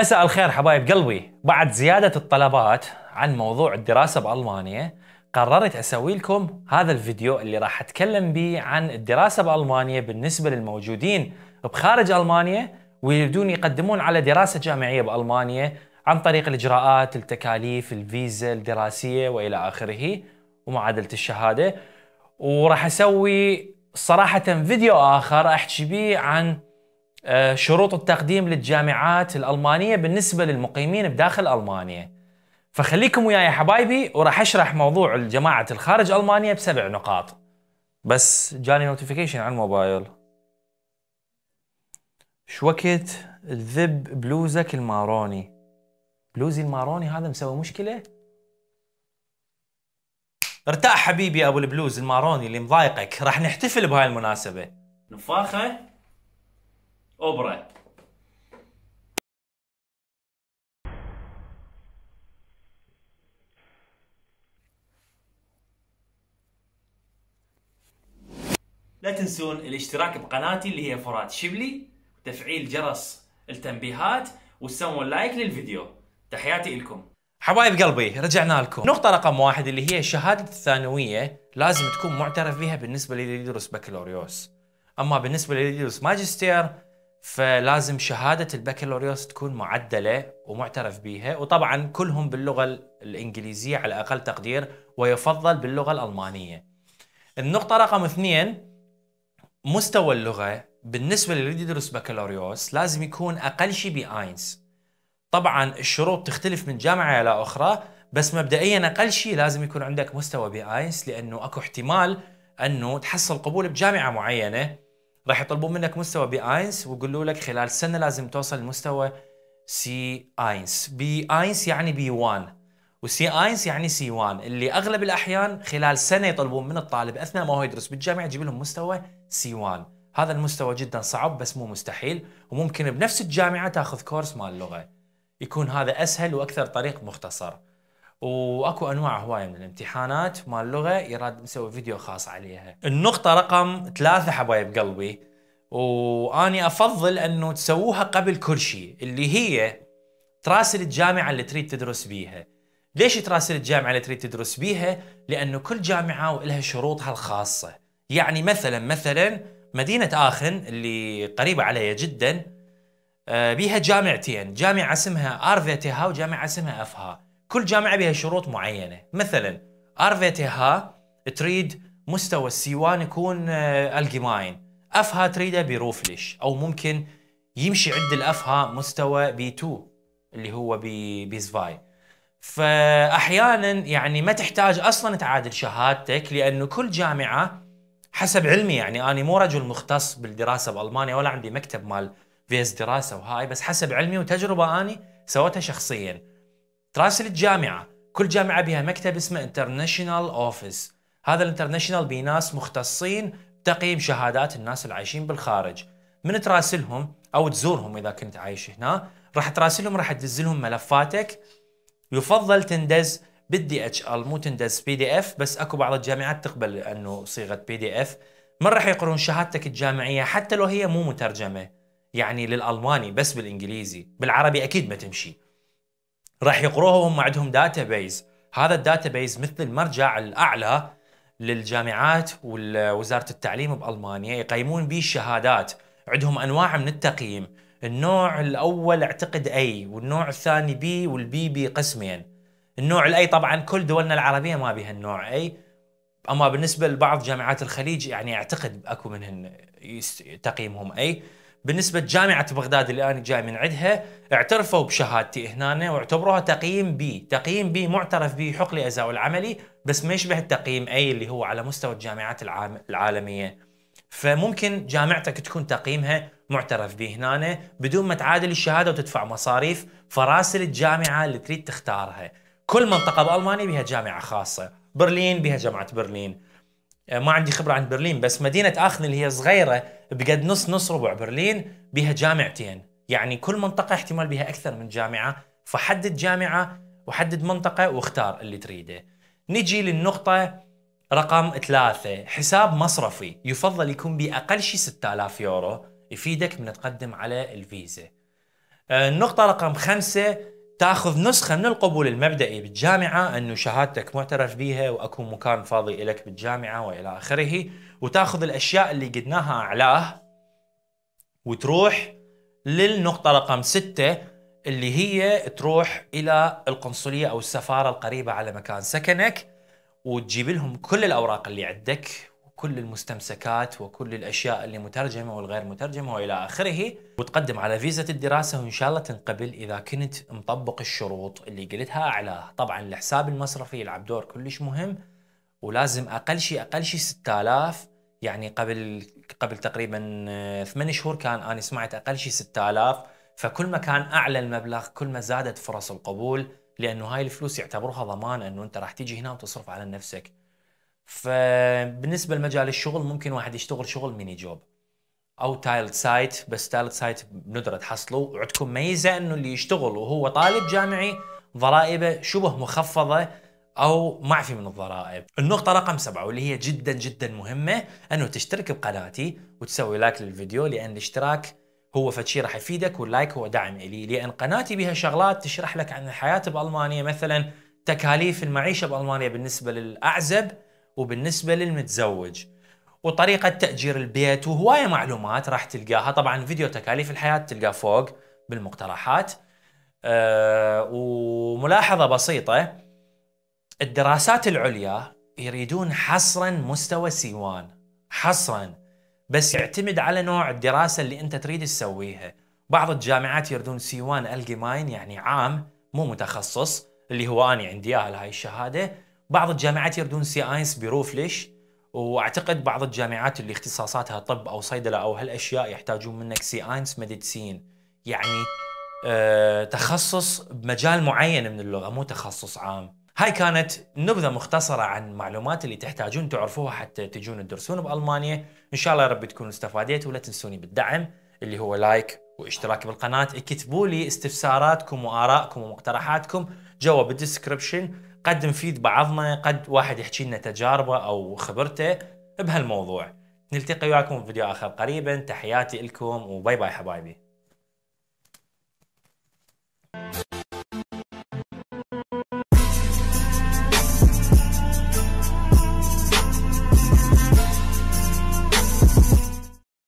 مساء الخير حبايب قلبي بعد زيادة الطلبات عن موضوع الدراسة بألمانيا قررت أسوي لكم هذا الفيديو اللي راح أتكلم به عن الدراسة بألمانيا بالنسبة للموجودين بخارج ألمانيا ويريدون يقدمون على دراسة جامعية بألمانيا عن طريق الإجراءات التكاليف الفيزا الدراسية وإلى آخره ومعادلة الشهادة وراح أسوي صراحة فيديو آخر أحكي به عن آه، شروط التقديم للجامعات الألمانية بالنسبة للمقيمين بداخل ألمانيا فخليكم وياي يا حبايبي وراح اشرح موضوع الجماعة الخارج ألمانيا بسبع نقاط بس جاني نوتيفيكيشن على الموبايل شو وقت الذب بلوزك الماروني بلوزي الماروني هذا مسوي مشكلة ارتاح حبيبي ابو البلوز الماروني اللي مضايقك راح نحتفل بهاي المناسبة نفاخة اوبرا لا تنسون الاشتراك بقناتي اللي هي فرات شبلي وتفعيل جرس التنبيهات وتسوون لايك للفيديو تحياتي لكم حبايب قلبي رجعنا لكم نقطة رقم واحد اللي هي شهادة الثانوية لازم تكون معترف بها بالنسبة للي يدرس بكالوريوس أما بالنسبة للي يدرس ماجستير فلازم شهادة البكالوريوس تكون معدلة ومعترف بها وطبعا كلهم باللغة الإنجليزية على أقل تقدير ويفضل باللغة الألمانية النقطة رقم اثنين مستوى اللغة بالنسبة للي يدرس بكالوريوس لازم يكون أقل شيء بأينس طبعا الشروط تختلف من جامعة إلى أخرى بس مبدئيا أقل شيء لازم يكون عندك مستوى بأينس لأنه أكو احتمال أنه تحصل قبول بجامعة معينة راح يطلبون منك مستوى بي اينس ويقولوا لك خلال سنه لازم توصل لمستوى سي اينس بي اينس يعني بي 1 وسي اينس يعني سي 1 اللي اغلب الاحيان خلال سنه يطلبون من الطالب اثناء ما هو يدرس بالجامعه يجيب لهم مستوى سي 1 هذا المستوى جدا صعب بس مو مستحيل وممكن بنفس الجامعه تاخذ كورس مال اللغه يكون هذا اسهل واكثر طريق مختصر واكو انواع هوايه من الامتحانات مال لغه يراد نسوي فيديو خاص عليها. النقطه رقم ثلاثه حبايب قلبي واني افضل انه تسووها قبل كل شيء اللي هي تراسل الجامعه اللي تريد تدرس بيها. ليش تراسل الجامعه اللي تريد تدرس بيها؟ لانه كل جامعه ولها شروطها الخاصه. يعني مثلا مثلا مدينه اخن اللي قريبه علي جدا آه، بيها جامعتين، جامعه اسمها ارفيتها وجامعه اسمها افها. كل جامعه بها شروط معينه مثلا ار في تي ها تريد مستوى السيوان يكون آه، الجماين أفها تريده بروفلش او ممكن يمشي عند الأفها مستوى بي 2 اللي هو بيزفاي فاحيانا يعني ما تحتاج اصلا تعادل شهادتك لانه كل جامعه حسب علمي يعني انا مو رجل مختص بالدراسه بالمانيا ولا عندي مكتب مال فيز دراسه وهاي بس حسب علمي وتجربه اني سويتها شخصيا تراسل الجامعة كل جامعة بها مكتب اسمه International اوفيس هذا الانترناشنال بي ناس مختصين بتقييم شهادات الناس اللي عايشين بالخارج من تراسلهم او تزورهم اذا كنت عايش هنا راح تراسلهم راح تدز لهم ملفاتك يفضل تندز بالدي اتش ال مو تندز بي دي اف بس اكو بعض الجامعات تقبل انه صيغه بي دي اف من راح يقرون شهادتك الجامعيه حتى لو هي مو مترجمه يعني للالماني بس بالانجليزي بالعربي اكيد ما تمشي راح يقروها وهم عندهم داتا بيز هذا الداتا بيز مثل المرجع الاعلى للجامعات ووزاره التعليم بالمانيا يقيمون به الشهادات عندهم انواع من التقييم النوع الاول اعتقد اي والنوع الثاني بي والبي بي قسمين النوع الاي طبعا كل دولنا العربيه ما بها النوع اي اما بالنسبه لبعض جامعات الخليج يعني اعتقد اكو منهن تقييمهم اي بالنسبه لجامعه بغداد اللي انا جاي من عندها اعترفوا بشهادتي هنا واعتبروها تقييم بي، تقييم بي معترف به لي أزاول العملي بس ما يشبه التقييم اي اللي هو على مستوى الجامعات العالميه. فممكن جامعتك تكون تقييمها معترف به هنا بدون ما تعادل الشهاده وتدفع مصاريف فراسل الجامعه اللي تريد تختارها. كل منطقه بالمانيا بها جامعه خاصه، برلين بها جامعه برلين، آه، ما عندي خبره عن برلين بس مدينه اخن اللي هي صغيره بقد نص نص ربع برلين بها جامعتين يعني كل منطقه احتمال بها اكثر من جامعه فحدد جامعه وحدد منطقه واختار اللي تريده نجي للنقطه رقم ثلاثة حساب مصرفي يفضل يكون بأقل شيء 6000 يورو يفيدك من تقدم على الفيزا آه، النقطة رقم خمسة تاخذ نسخه من القبول المبدئي بالجامعه انه شهادتك معترف بها واكو مكان فاضي لك بالجامعه والى اخره وتاخذ الاشياء اللي قدناها اعلاه وتروح للنقطه رقم ستة اللي هي تروح الى القنصليه او السفاره القريبه على مكان سكنك وتجيب لهم كل الاوراق اللي عندك كل المستمسكات وكل الاشياء اللي مترجمه والغير مترجمه والى اخره وتقدم على فيزا الدراسه وان شاء الله تنقبل اذا كنت مطبق الشروط اللي قلتها اعلاها، طبعا الحساب المصرفي يلعب دور كلش مهم ولازم اقل شيء اقل شيء 6000 يعني قبل قبل تقريبا 8 آه، شهور كان انا سمعت اقل شيء 6000 فكل ما كان اعلى المبلغ كل ما زادت فرص القبول لانه هاي الفلوس يعتبروها ضمان انه انت راح تيجي هنا وتصرف على نفسك. فبالنسبه لمجال الشغل ممكن واحد يشتغل شغل ميني جوب او تايلد سايت بس تايلد سايت بندره تحصلوا وعندكم ميزه انه اللي يشتغل وهو طالب جامعي ضرائبه شبه مخفضه او معفي من الضرائب. النقطه رقم سبعه واللي هي جدا جدا مهمه انه تشترك بقناتي وتسوي لايك للفيديو لان الاشتراك هو فتشي راح يفيدك واللايك هو دعم لي لان قناتي بها شغلات تشرح لك عن الحياه بالمانيا مثلا تكاليف المعيشه بالمانيا بالنسبه للاعزب وبالنسبه للمتزوج وطريقه تاجير البيت وهوايه معلومات راح تلقاها طبعا فيديو تكاليف الحياه تلقاه فوق بالمقترحات أه وملاحظه بسيطه الدراسات العليا يريدون حصرا مستوى سيوان حصرا بس يعتمد على نوع الدراسه اللي انت تريد تسويها بعض الجامعات يريدون سيوان ألجيماين يعني عام مو متخصص اللي هو أنا عندي اياها هاي الشهاده بعض الجامعات يردون سي اينس بروف ليش؟ واعتقد بعض الجامعات اللي اختصاصاتها طب او صيدله او هالاشياء يحتاجون منك سي اينس ميديسين يعني أه تخصص بمجال معين من اللغه مو تخصص عام. هاي كانت نبذة مختصرة عن معلومات اللي تحتاجون تعرفوها حتى تجون تدرسون بألمانيا إن شاء الله يا رب تكونوا استفاديت ولا تنسوني بالدعم اللي هو لايك واشتراك بالقناة اكتبوا لي استفساراتكم وآرائكم ومقترحاتكم جوا بالديسكربشن قد نفيد بعضنا قد واحد يحكي لنا تجاربه او خبرته بهالموضوع نلتقي وياكم في فيديو اخر قريبا تحياتي لكم وباي باي حبايبي